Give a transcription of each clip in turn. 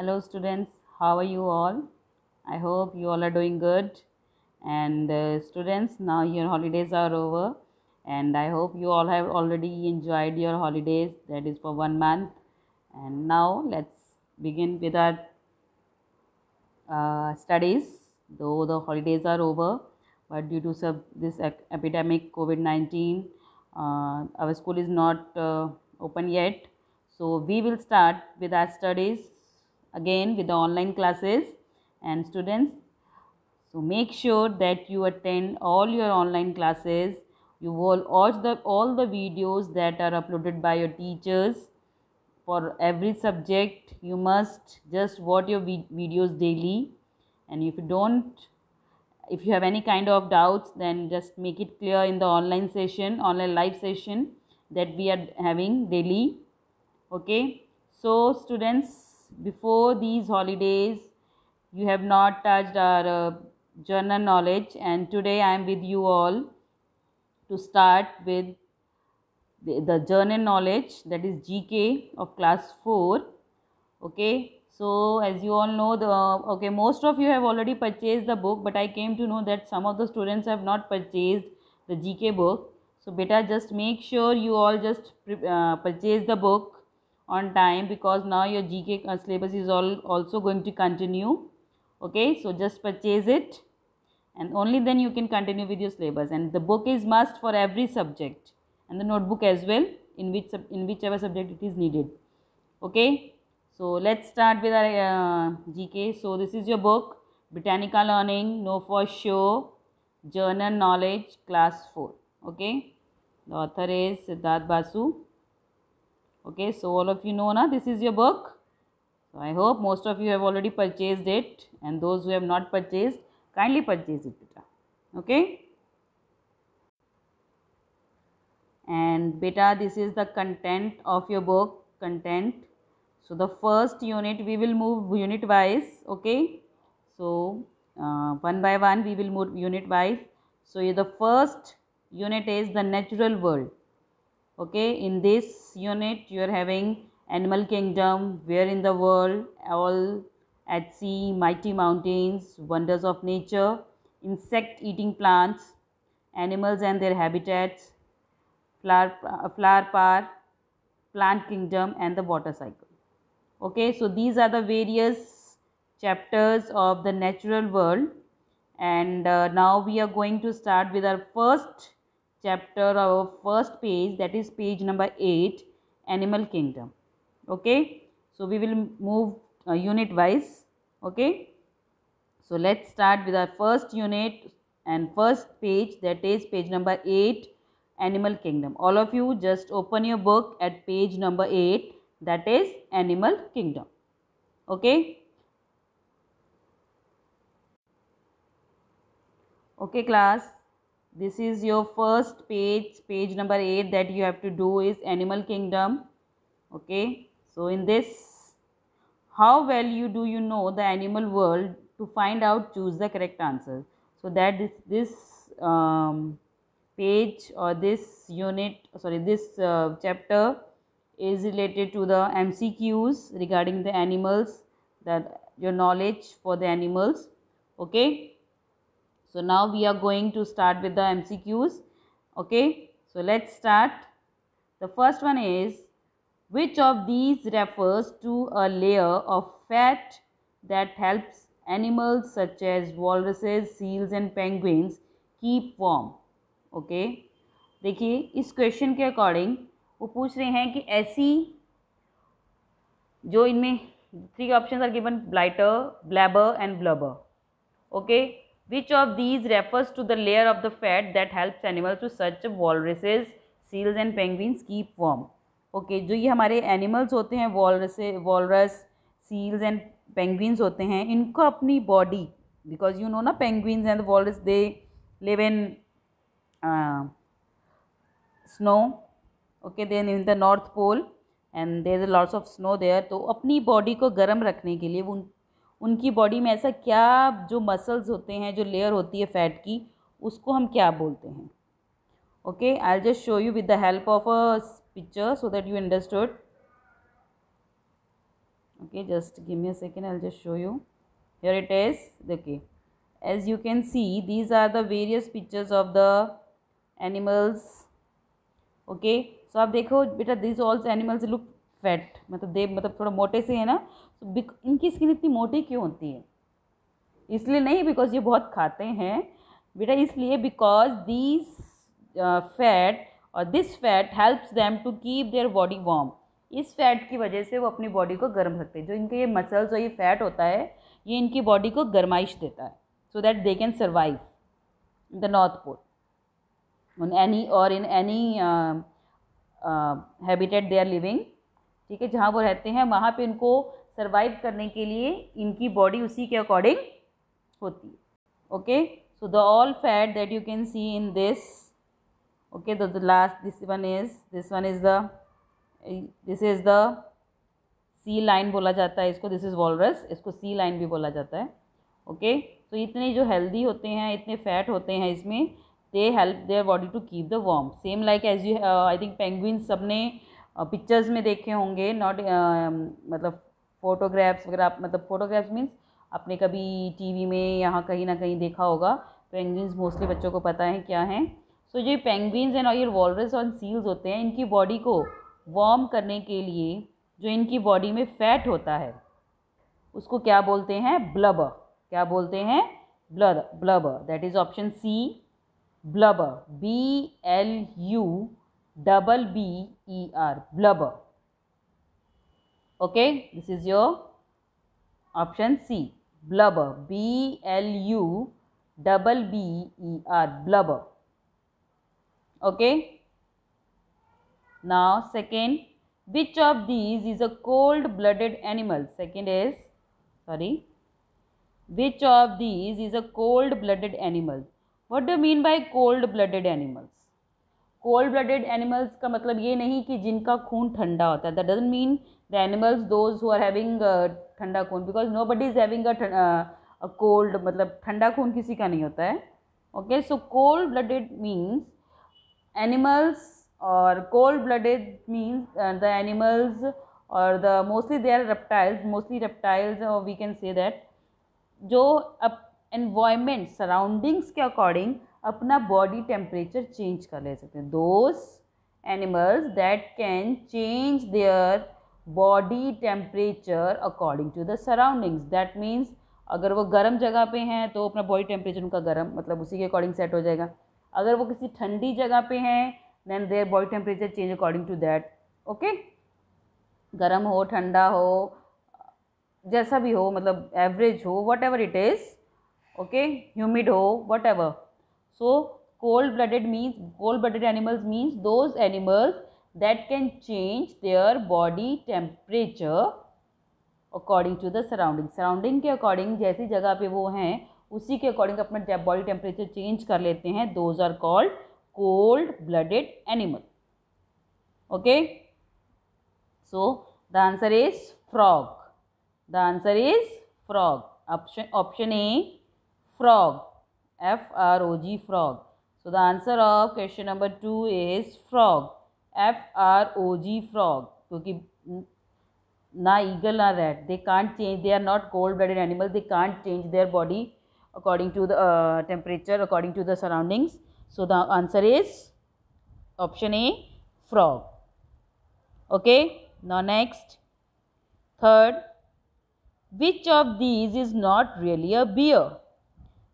hello students how are you all i hope you all are doing good and uh, students now your holidays are over and i hope you all have already enjoyed your holidays that is for one month and now let's begin with our uh, studies though the holidays are over but due to sub this epidemic covid-19 uh, our school is not uh, open yet so we will start with our studies again with the online classes and students so make sure that you attend all your online classes you will watch the all the videos that are uploaded by your teachers for every subject you must just watch your videos daily and if you don't if you have any kind of doubts then just make it clear in the online session online live session that we are having daily okay so students before these holidays you have not touched our uh, journal knowledge and today i am with you all to start with the, the journal knowledge that is gk of class 4 okay so as you all know the okay most of you have already purchased the book but i came to know that some of the students have not purchased the gk book so beta just make sure you all just uh, purchase the book on time because now your GK uh, syllabus is all also going to continue. Okay, so just purchase it and only then you can continue with your syllabus and the book is must for every subject and the notebook as well in which in whichever subject it is needed. Okay, so let's start with our uh, GK. So this is your book Britannica Learning, Know for Sure, Journal Knowledge, Class 4. Okay, the author is Siddharth Basu okay so all of you know na this is your book so i hope most of you have already purchased it and those who have not purchased kindly purchase it beta okay and beta this is the content of your book content so the first unit we will move unit wise okay so uh, one by one we will move unit wise so the first unit is the natural world okay in this unit you are having animal kingdom where in the world all at sea mighty mountains wonders of nature insect eating plants animals and their habitats flower uh, flower power plant kingdom and the water cycle okay so these are the various chapters of the natural world and uh, now we are going to start with our first chapter our first page that is page number 8 animal kingdom okay so we will move uh, unit wise okay so let's start with our first unit and first page that is page number 8 animal kingdom all of you just open your book at page number 8 that is animal kingdom okay okay class this is your first page page number 8 that you have to do is animal kingdom okay so in this how well you do you know the animal world to find out choose the correct answer so that this this um, page or this unit sorry this uh, chapter is related to the mcqs regarding the animals that your knowledge for the animals okay so now we are going to start with the MCQs. Okay. So let's start. The first one is which of these refers to a layer of fat that helps animals such as walruses, seals and penguins keep warm. Okay. देखिए इस question के according वो पूछ रहे हैं कि ऐसी जो इनमें three options are given blighter blabber and blubber okay which of these refers to the layer of the fat that helps animal to such walruses seals and penguins keep warm okay जो ये हमारे animals होते हैं walrus walrus seals and penguins होते हैं इनको अपनी body because you know ना penguins and walrus they live in snow okay then in the north pole and there is lots of snow there तो अपनी बॉडी को गर्म रखने के लिए वो उनकी बॉडी में ऐसा क्या जो मसल्स होते हैं जो लेयर होती है फैट की उसको हम क्या बोलते हैं okay I'll just show you with the help of a picture so that you understood okay just give me a second I just show you here it is देखिए as you can see these are the various pictures of the animals okay so आप देखो बेटा these all animals look fat मतलब they मतलब थोड़ा मोटे से है ना तो इनकी स्किन इतनी मोटी क्यों होती है इसलिए नहीं बिकॉज ये बहुत खाते हैं बेटा इसलिए बिकॉज दिस फैट और this fat helps them to keep their body warm इस फैट की वजह से वो अपनी बॉडी को गर्म रखते हैं जो इनके ये मसल्स और ये फैट होता है ये इनकी बॉडी को गर्माइश देता है so that they can survive the north pole on any और in any habitat they are living ठीक है जहाँ वो रहते हैं वहाँ पे इनको सर्वाइव करने के लिए इनकी बॉडी उसी के अकॉर्डिंग होती है okay so the all fat that you can see in this okay the last this one is this one is the this is the sea lion बोला जाता है इसको दिस इज़ वॉलरस इसको सी line भी बोला जाता है ओके okay? तो so, इतने जो हेल्दी होते हैं इतने फैट होते हैं इसमें they help their body to keep the warm same like as you I think penguin सब ने पिक्चर्स में देखे होंगे नॉट मतलब फ़ोटोग्राफ्स वगैरह आप मतलब फ़ोटोग्राफ्स मीन्स आपने कभी टीवी में यहाँ कहीं ना कहीं देखा होगा पेंगुइन्स मोस्टली बच्चों को पता है क्या है सो so, ये पेंगुइन्स एंड और ये वॉलरस और सील्स होते हैं इनकी बॉडी को वार्म करने के लिए जो इनकी बॉडी में फैट होता है उसको क्या बोलते हैं ब्लब क्या बोलते हैं blur blub that is option C blub B L U double B E R blubber. Okay, this is your option C blubber B L U double B E R blubber. Okay. Now second, which of these is a cold-blooded animal? Second is sorry. Which of these is a cold-blooded animal? What do you mean by cold-blooded animals? Cold blooded animals का मतलब ये नहीं कि जिनका खून ठंडा होता है that doesn't mean the animals those who are having ठंडा खून because nobody is having a cold मतलब ठंडा खून किसी का नहीं होता है okay so cold blooded means animals और cold blooded means the animals और the mostly they are reptiles mostly reptiles we can say that जो अब एनवायरमेंट सराउंडिंग्स के अकॉर्डिंग अपना बॉडी टेम्परेचर चेंज कर ले सकते हैं those animals that can change their body temperature according to the surroundings that means अगर वो गर्म जगह पे हैं तो अपना बॉडी टेम्परेचर उनका गर्म मतलब उसी के अकॉर्डिंग सेट हो जाएगा अगर वो किसी ठंडी जगह पे हैं then their body temperature change according to that okay गर्म हो ठंडा हो जैसा भी हो मतलब एवरेज हो whatever it is okay humid हो whatever so cold blooded means cold blooded animals means those animals that can change their body temperature according to the surrounding surrounding के अकॉर्डिंग जैसी जगह पे वो हैं उसी के अकॉर्डिंग अपना बॉडी टेम्परेचर चेंज कर लेते हैं those are called cold blooded animal okay so the answer is frog the answer is frog option option A frog F R O G frog. So the answer of question number 2 is frog. F R O G frog. Because na eagle na rat. They can't change. They are not cold blooded animals. They can't change their body according to the uh, temperature, according to the surroundings. So the answer is option A frog. Okay. Now next. Third. Which of these is not really a beer?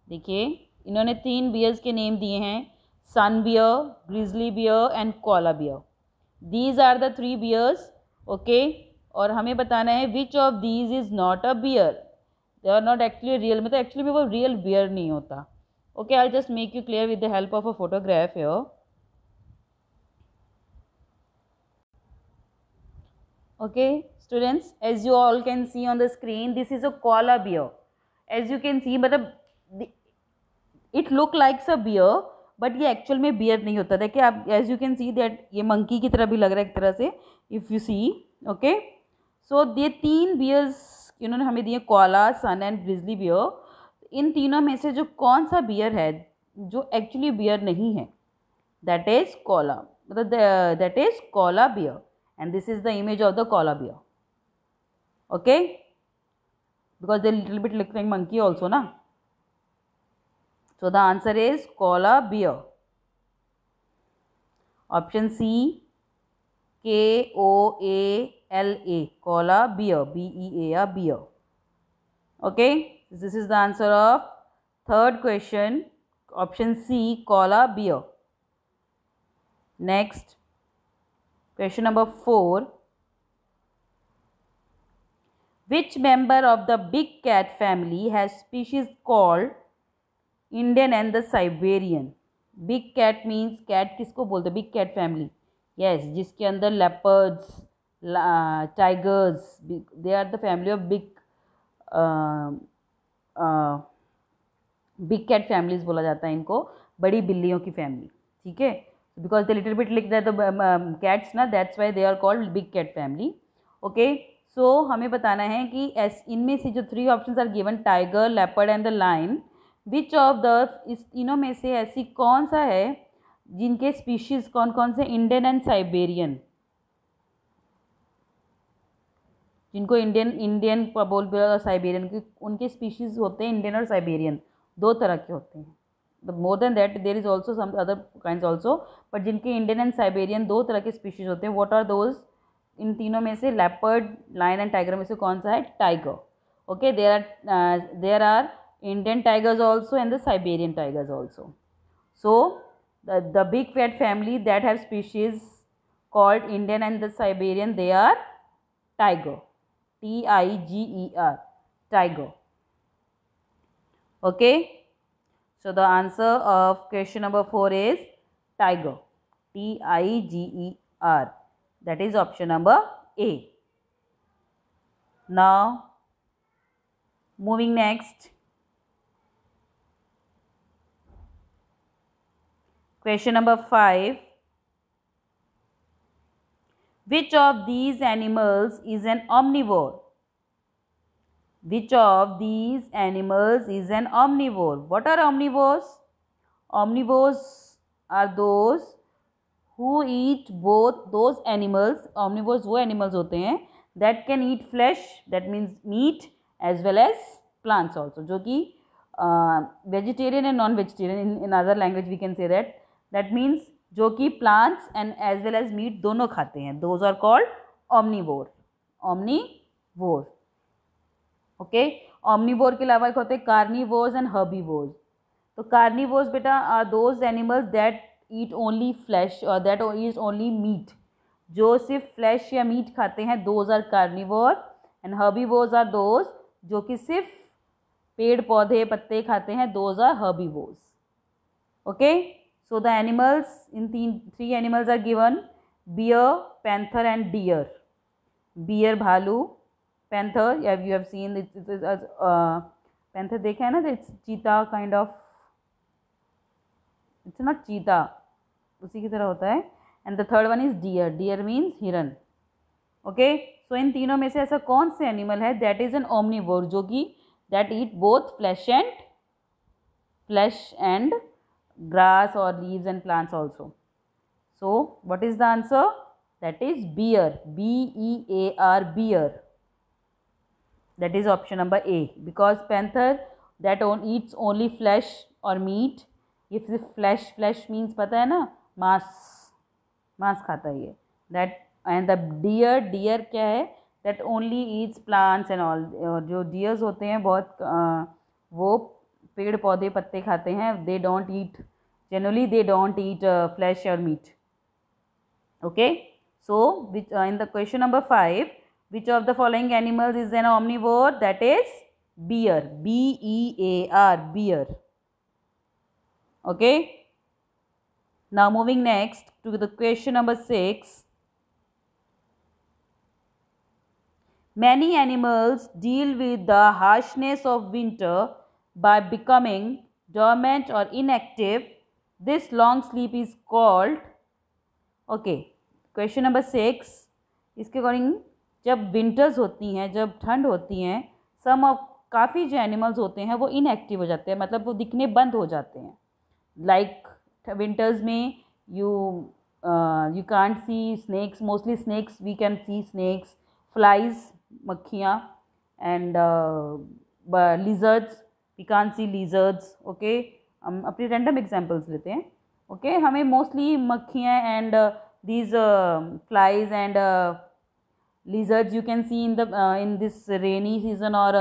देखिए इन्होंने तीन bears के name दिए हैं sun bear grizzly bear and koala bear these are the three bears okay और हमें बताना है which of these is not a bear they are not actually real मतलब एक्चुअली वो रियल बियर नहीं होता okay I just make you clear with the help of a photograph your okay students as you all can see on the screen this is a koala bear as you can see मतलब it look likes a bear but ये actual में bear नहीं होता देखिए आप as you can see that ये monkey की तरह भी लग रहा है एक तरह से if you see okay so ये तीन बियर्स इन्होंने हमें दिए koala sun and grizzly bear इन तीनों में से जो कौन सा बियर है जो एक्चुअली बियर नहीं है दैट इज़ कोला मतलब that is koala bear and this is the image of the koala bear okay because they little bit like monkey also ना So the answer is cola beer. Option C K O A L A cola beer B E A R beer. Okay, this is the answer of third question. Option C cola beer. Next, question number 4. Which member of the big cat family has species called Indian and the Siberian big cat means cat किसको बोलते हैं big cat family yes जिसके अंदर leopards tigers they are the family of big big cat families बोला जाता है इनको बड़ी बिल्लियों की फैमिली ठीक है because they little bit like the cats ना that's why they are called big cat family okay so हमें बताना है कि एस इनमें से जो three option are given tiger leopard and the lion which of the इस तीनों में से ऐसी कौन सा है जिनके स्पीशीज़ कौन कौन से इंडियन एंड साइबेरियन जिनको इंडियन इंडियन बोल और साइबेरियन की उनके स्पीशीज़ होते हैं इंडियन और साइबेरियन दो तरह के होते हैं more than that there is also some other kind also but जिनके इंडियन एंड साइबेरियन दो तरह के स्पीशीज़ होते हैं वॉट आर दोज इन तीनों में से लेपर्ड लाइन एंड टाइगर में से कौन सा है tiger okay there are there are Indian tigers also and the Siberian tigers also. So, the, the big fat family that have species called Indian and the Siberian, they are tiger. T-I-G-E-R, tiger. Okay. So, the answer of question number 4 is tiger. T-I-G-E-R. That is option number A. Now, moving next. Question number five which of these animals is an omnivore which of these animals is an omnivore what are omnivores omnivores are those who eat both those animals omnivores वो animals होते हैं that can eat flesh that means meat as well as plants also जो कि vegetarian and non vegetarian in other language we can say that that means जो कि plants and as well as meat दोनों खाते हैं those are called omnivore omnivore okay omnivore के अलावा एक होते हैं कार्निवोज एंड हर्बीवोज तो कार्निवोज बेटा are those animals that eat only flesh और दैट इज ओनली मीट जो सिर्फ फ्लैश या मीट खाते हैं those are carnivore and herbivores are those जो कि सिर्फ पेड़ पौधे पत्ते खाते हैं those are herbivores okay okay? So the animals इन तीन three animals are given bear panther and deer bear भालू panther you have seen panther देखा है ना इट्स चीता काइंड ऑफ इट्स नॉट चीता उसी की तरह होता है and the third one is deer deer means हिरन ओके सो इन तीनों में से ऐसा कौन से एनिमल है दैट इज एन ओमनी जो कि that it both flesh and flesh and grass or leaves and plants also. So, what is the answer? That is bear B-E-A-R, bear That is option number A. Because panther that on, eats only flesh or meat ये the flesh flesh means pata hai na mass mass khata hai ये that and the deer deer क्या है that only eats plants and all और जो dears होते हैं बहुत आ, वो पेड़ पौधे पत्ते खाते हैं they don't eat generally they don't eat flesh और meat okay so which in the question number five which of the following animals is an omnivore that is bear B E A R bear okay now moving next to the question number six many animals deal with the harshness of winter by becoming dormant or inactive. This long sleep is called okay. Question number six इसके according जब winters होती हैं जब ठंड होती हैं सम of काफ़ी जो एनिमल्स होते हैं वो इनएक्टिव हो जाते हैं मतलब वो दिखने बंद हो जाते हैं लाइक like, विंटर्स में you you can't see snakes mostly snakes we can see snakes flies मक्खियाँ and lizards we can see lizards okay हम अपनी रैंडम एग्जाम्पल्स लेते हैं ओके okay? हमें मोस्टली मक्खियाँ and these flies and lizards you can see in the in this rainy season और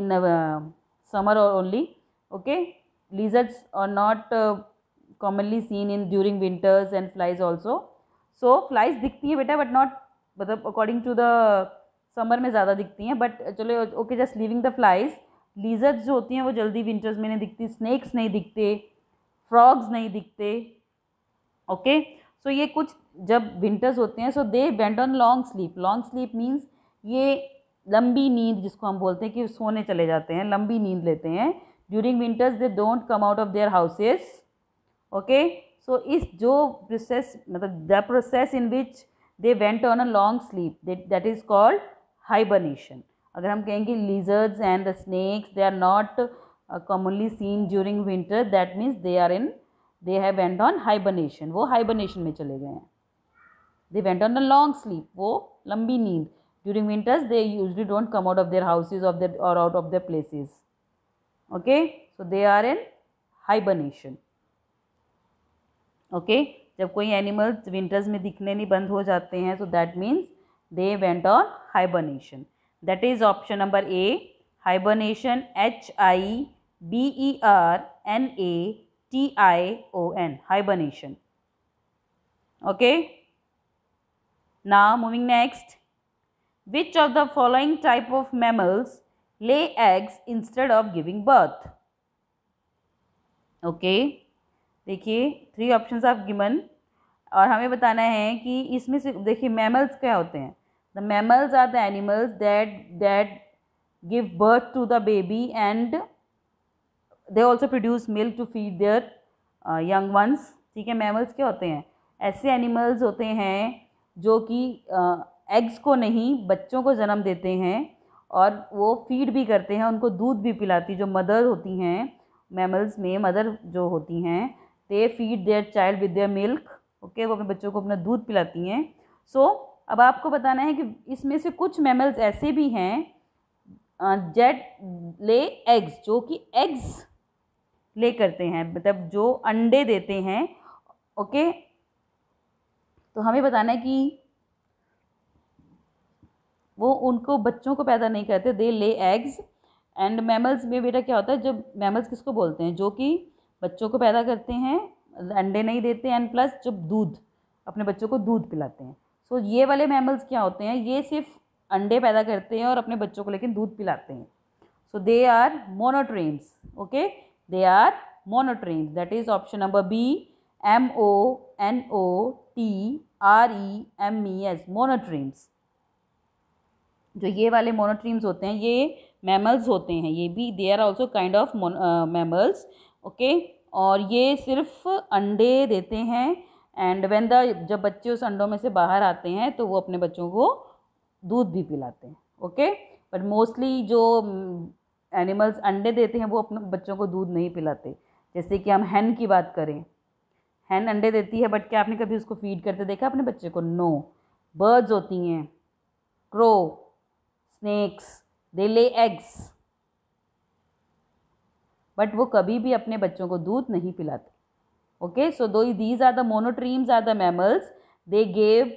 in summer और only okay lizards are not commonly seen in during winters and flies also so flies दिखती हैं बेटा but not मतलब according to the summer में ज़्यादा दिखती हैं बट चलो okay just leaving the flies lizards जो होती हैं वो जल्दी विंटर्स में नहीं दिखती स्नैक्स नहीं दिखते फ्रॉग्स नहीं दिखते ओके सो ये कुछ जब विंटर्स होते हैं so they went on long sleep long sleep means ये लंबी नींद जिसको हम बोलते हैं कि सोने चले जाते हैं लंबी नींद लेते हैं during winters they don't come out of their houses okay so इस जो प्रोसेस मतलब the process in which they went on a long sleep that is called hibernation अगर हम कहेंगे lizards and the snakes they are not commonly seen during winter that means they are in they have and on hibernation वो hibernation में चले गए हैं they went on the long sleep वो लंबी नींद during winters they usually don't come out of their houses of their और out of their places okay so they are in hibernation okay जब कोई एनिमल्स विंटर्स में दिखने नहीं बंद हो जाते हैं so that means they went on hibernation that is option number A hibernation H I B E R N A T I O N hibernation okay ना moving next which of the following type of mammals lay eggs instead of giving birth okay देखिए three option of गिमन और हमें बताना है कि इसमें से देखिए मैमल्स क्या होते हैं the mammals are the animals that that give birth to the baby and they also produce milk to feed their young ones ठीक है मैमल्स क्या होते हैं ऐसे एनिमल्स होते हैं जो कि एग्स uh, को नहीं बच्चों को जन्म देते हैं और वो फीड भी करते हैं उनको दूध भी पिलाती जो मदर होती हैं मैमल्स में मदर जो होती हैं they feed their child with their milk okay वो अपने बच्चों को अपना दूध पिलाती हैं सो अब आपको बताना है कि इसमें से कुछ मेमल्स ऐसे भी हैं जेट ले एग्स जो कि एग्स ले करते हैं मतलब जो अंडे देते हैं ओके तो हमें बताना है कि वो उनको बच्चों को पैदा नहीं करते दे ले एग्स एंड मैमल्स में बेटा क्या होता है जब मैमल्स किसको बोलते हैं जो कि बच्चों को पैदा करते हैं अंडे नहीं देते एंड प्लस जब दूध अपने बच्चों को दूध पिलाते हैं सो ये वाले मैमल्स क्या होते हैं ये सिर्फ अंडे पैदा करते हैं और अपने बच्चों को लेकिन दूध पिलाते हैं so they are monotremes okay they are monotremes that is option number B M O N O T R E M E S monotremes जो ये वाले मोनोट्रीम्स होते हैं ये मैमल्स होते हैं ये भी they are also kind of mammals okay और ये सिर्फ अंडे देते हैं एंड वेन द जब बच्चे उस अंडों में से बाहर आते हैं तो वो अपने बच्चों को दूध भी पिलाते हैं ओके बट मोस्टली जो एनिमल्स mm, अंडे देते हैं वो अपने बच्चों को दूध नहीं पिलाते जैसे कि हम हैन की बात करें हैन अंडे देती है बट क्या आपने कभी उसको फीड करते देखा अपने बच्चे को नो बर्ड्स होती हैं crow snacks they lay eggs but वो कभी भी अपने बच्चों को दूध नहीं पिलाते okay so though these are the monotremes are the mammals they gave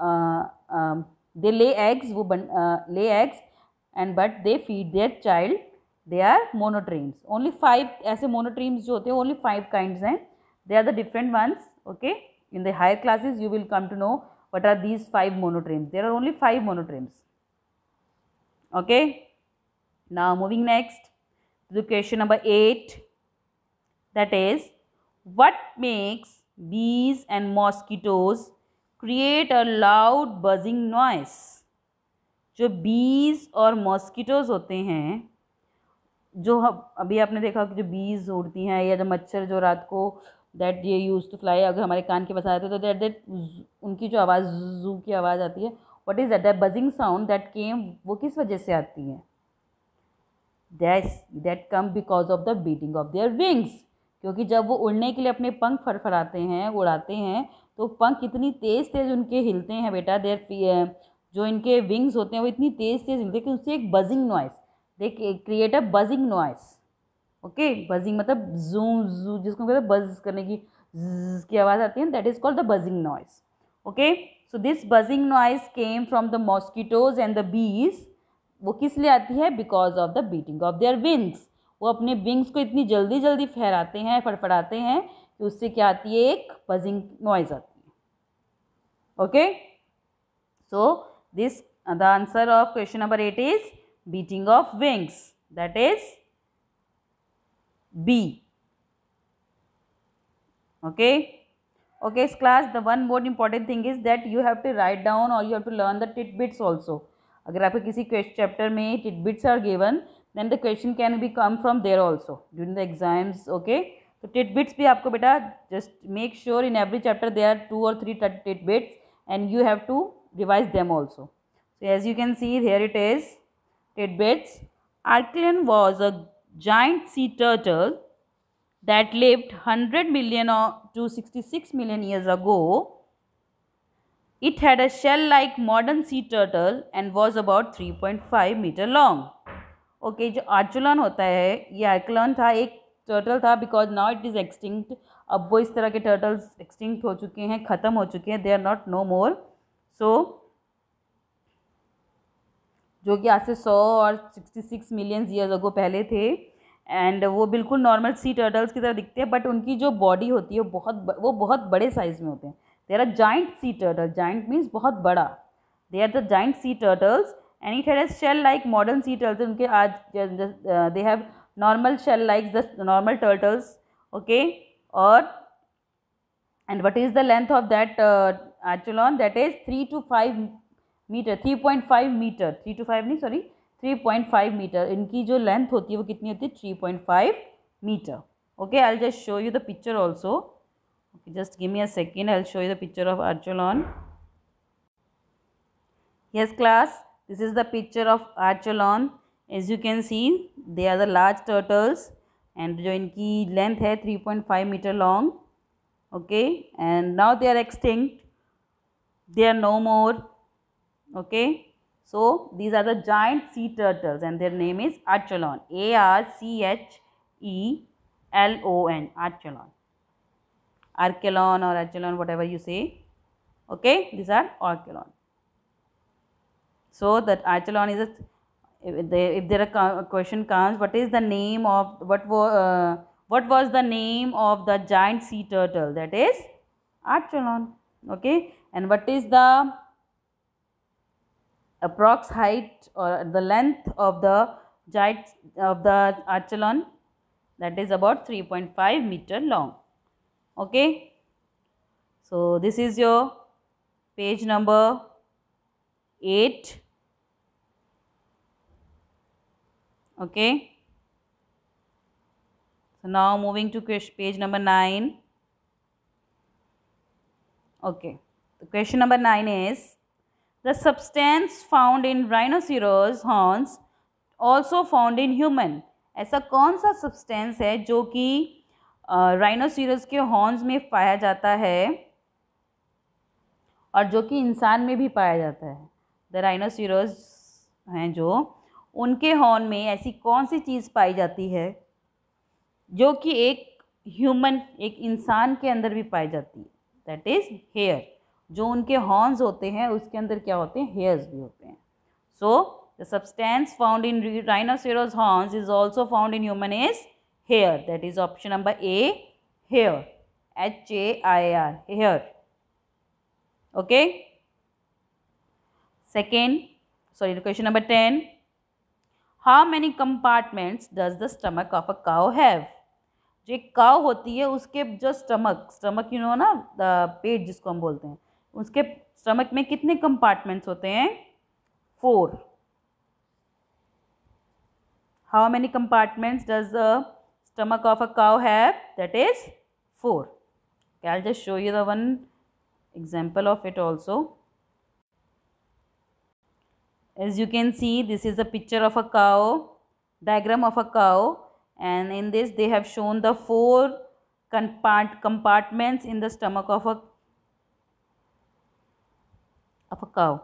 uh, um, they lay eggs uh, lay eggs and but they feed their child they are monotremes only five ऐसे monotremes जो होते हैं only five kinds हैं they are the different ones okay in the higher classes you will come to know what are these five monotremes there are only five monotremes okay now moving next to the question number 8 that is What makes bees and mosquitoes create a loud buzzing noise? जो बीज और mosquitoes होते हैं जो अभी आपने देखा कि जो बीज उड़ती हैं या जो मच्छर जो रात को दैट ये यूज़ टू फ्लाई अगर हमारे कान के पास आते तो दैट दैट उनकी जो आवाज़ जू की आवाज़ आती है what is that that buzzing sound that came वो किस वजह से आती है that that come because of the beating of their wings क्योंकि जब वो उड़ने के लिए अपने पंख फरफराते हैं उड़ाते हैं तो पंख इतनी तेज़ तेज़ उनके हिलते हैं बेटा देर जो इनके विंग्स होते हैं वो इतनी तेज़ तेज़ हिलते हैं कि उससे एक buzzing noise they create a buzzing noise okay buzzing मतलब जूम जू जिसको कहते हैं बज करने की की आवाज़ आती है that is called the buzzing noise okay so this buzzing noise came from the mosquitoes and the bees वो किस लिए आती है because of the beating of their wings वो अपने विंग्स को इतनी जल्दी जल्दी फहराते हैं फड़फड़ाते हैं कि उससे क्या आती है एक बजिंग नॉइज आती है okay so this the answer of question number eight is beating of wings that is B okay इस class the one more important thing is that you have to write down और you have to learn the titbits also अगर आपके किसी question chapter में titbits are given then the question can be come from there also during the exams okay so tidbits bhi aapko beta just make sure in every chapter there are two or three tidbits and you have to revise them also so as you can see here it is tidbits arklan was a giant sea turtle that lived 100 million or 266 million years ago it had a shell like modern sea turtle and was about 3.5 meter long okay जो Archelon होता है ये आर्कुलन था एक turtle था because now it is extinct अब वो इस तरह के टर्टल्स एक्सटिंक्ट हो चुके हैं ख़त्म हो चुके हैं they are not no more so जो कि आज से सौ और sixty six million years ago पहले थे एंड वो बिल्कुल नॉर्मल सी टर्टल्स की तरह दिखते हैं बट उनकी जो बॉडी होती है बहुत वो बहुत बड़े साइज़ में होते हैं they are giant sea turtle giant means बहुत बड़ा they are the giant sea turtles any as shell like modern sea turtles उनके आज they have normal shell like the normal turtles okay और and what is the length of that Archelon that is three two five meter three point five meter three two five नहीं sorry three point five meter इनकी जो लेंथ होती है वो कितनी होती है three point five meter okay I just show you the picture also just give me a second I show you the picture of Archelon yes class This is the picture of Archelon. As you can see, they are the large turtles and joint key length है 3.5 meter long. Okay, and now they are extinct. They are no more. Okay, so these are the giant sea turtles and their name is Archelon. A R C H E L O N. Archelon. Archelon or Archelon, whatever you say. Okay, these are Archelon. So that echelon is a, if, they, if there a question comes, what is the name of what was uh, what was the name of the giant sea turtle? That is echelon. Okay, and what is the approx height or the length of the giant of the echelon? That is about 3.5 meter long. Okay, so this is your page number 8 okay so now moving to question page number 9 okay the question number 9 is the substance found in rhinoceros horns also found in human ऐसा कौन सा substance है जो कि राइनोसीरस के horns में पाया जाता है और जो कि इंसान में भी पाया जाता है द राइनोसीरस हैं जो उनके हॉर्न में ऐसी कौन सी चीज़ पाई जाती है जो कि एक ह्यूमन एक इंसान के अंदर भी पाई जाती है दैट इज़ हेयर जो उनके हॉर्न्स होते हैं उसके अंदर क्या होते हैं हेयर्स भी होते हैं so the substance found in rhinoceros horns is also found in human is hair that is option number A hair H A I R hair okay second sorry question number ten how many compartments does the stomach of a cow have जो एक cow होती है उसके जो stomach stomach you know ना the पेट जिसको हम बोलते हैं उसके स्टमक में कितने कंपार्टमेंट्स होते हैं four how many compartments does the stomach of a cow have that is four कैल just show you the one example of it also as you can see this is a picture of a cow diagram of a cow and in this they have shown the four compart compartments in the stomach of a of a cow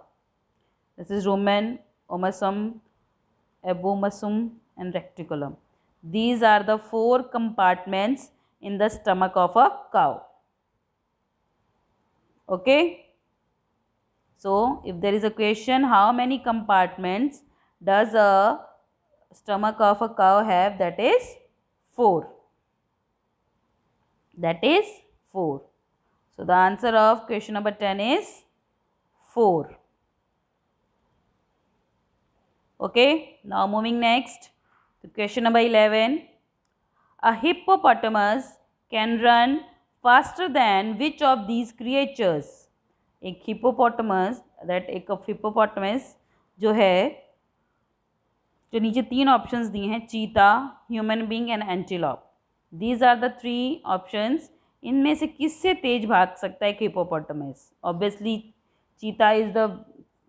this is rumen omasum abomasum and reticulum these are the four compartments in the stomach of a cow okay so, if there is a question how many compartments does a stomach of a cow have that is 4. That is 4. So, the answer of question number 10 is 4. Okay, now moving next to question number 11. A hippopotamus can run faster than which of these creatures? एक hippopotamus दैट एक hippopotamus जो है जो नीचे तीन options दिए हैं cheetah human being and antelope these are the three options इनमें से किससे तेज भाग सकता है एक hippopotamus obviously cheetah is the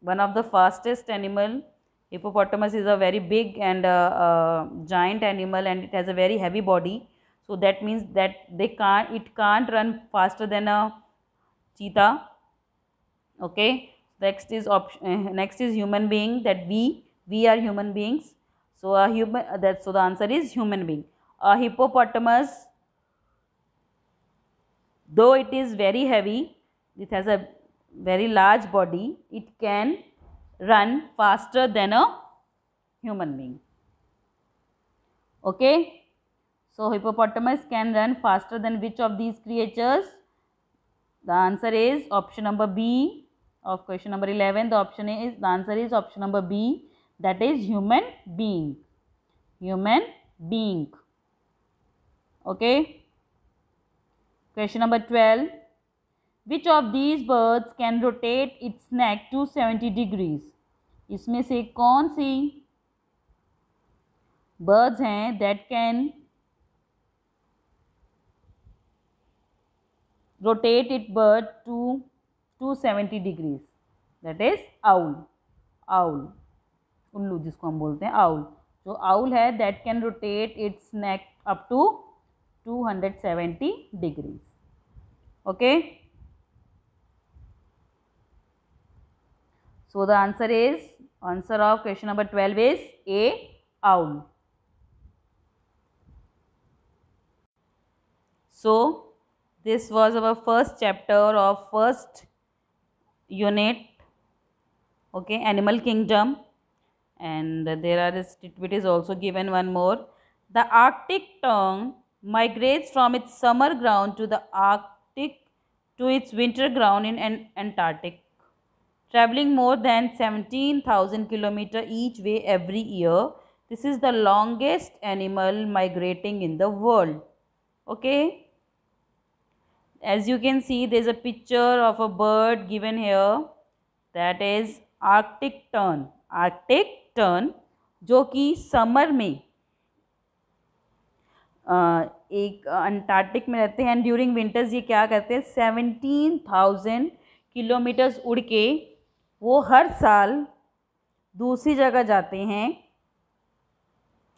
one of the fastest animal hippopotamus is a very big and giant animal and it has a very heavy body so that means that they can it can't run faster then a cheetah okay next is option eh, next is human being that we we are human beings so a human uh, that so the answer is human being a hippopotamus though it is very heavy it has a very large body it can run faster than a human being okay so hippopotamus can run faster than which of these creatures the answer is option number b of question number 11 the option is the answer is option number b that is human being human being okay question number 12 which of these birds can rotate its neck to 70 degrees इसमें से कौन सी birds हैं that can rotate it bird to 270 degrees that is owl owl ullu jisko hum bolte owl so owl has that can rotate its neck up to 270 degrees okay so the answer is answer of question number 12 is a owl so this was our first chapter of first unit okay animal kingdom and there are it is also given one more the arctic tern migrates from its summer ground to the arctic to its winter ground in An antarctic traveling more than 17000 km each way every year this is the longest animal migrating in the world okay as you can see there is a picture of a bird given here that is arctic tern arctic tern जो कि summer में एक Antarctic में रहते हैं and during winters ये क्या करते हैं सेवनटीन थाउजेंड किलोमीटर्स उड़ के वो हर साल दूसरी जगह जाते हैं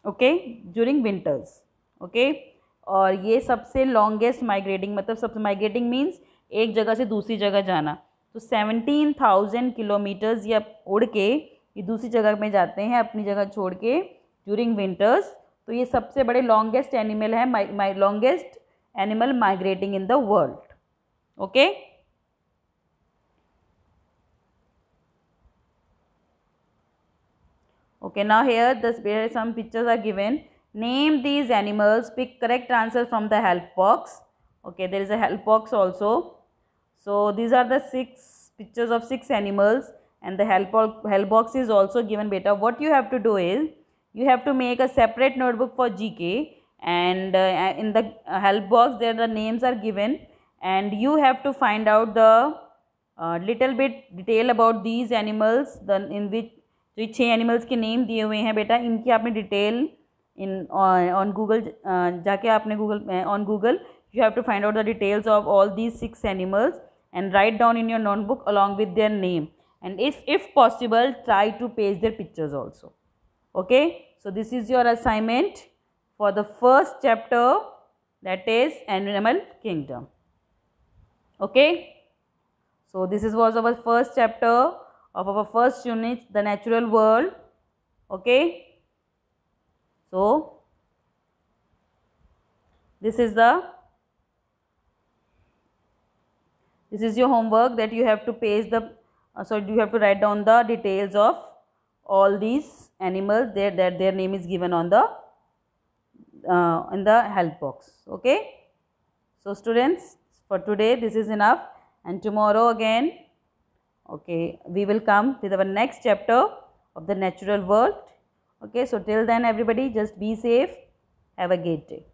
ओके ड्यूरिंग विंटर्स ओके और ये सबसे लॉन्गेस्ट माइग्रेटिंग मतलब सबसे माइग्रेटिंग मीन्स एक जगह से दूसरी जगह जाना तो सेवनटीन थाउजेंड किलोमीटर्स या उड़ के ये दूसरी जगह में जाते हैं अपनी जगह छोड़ के ड्यूरिंग विंटर्स तो ये सबसे बड़े लॉन्गेस्ट एनिमल है my longest animal migrating in the world okay okay ना here this bear some pictures are given Name these animals. Pick correct answer from the help box. Okay, there is a help box also. So, these are the six pictures of six animals and the help, help box is also given beta. What you have to do is, you have to make a separate notebook for GK and uh, in the uh, help box there the names are given and you have to find out the uh, little bit detail about these animals, the, in which which छः animals के name दिए हुए हैं बेटा इनकी आपने in on, uh, on google uh, jaake aapne google uh, on google you have to find out the details of all these six animals and write down in your notebook along with their name and if if possible try to paste their pictures also okay so this is your assignment for the first chapter that is animal kingdom okay so this is was our first chapter of our first unit the natural world okay so, this is the this is your homework that you have to paste the uh, so you have to write down the details of all these animals there that their name is given on the uh, in the help box okay so students for today this is enough and tomorrow again okay we will come with our next chapter of the natural world Okay, so till then everybody just be safe. Have a great day.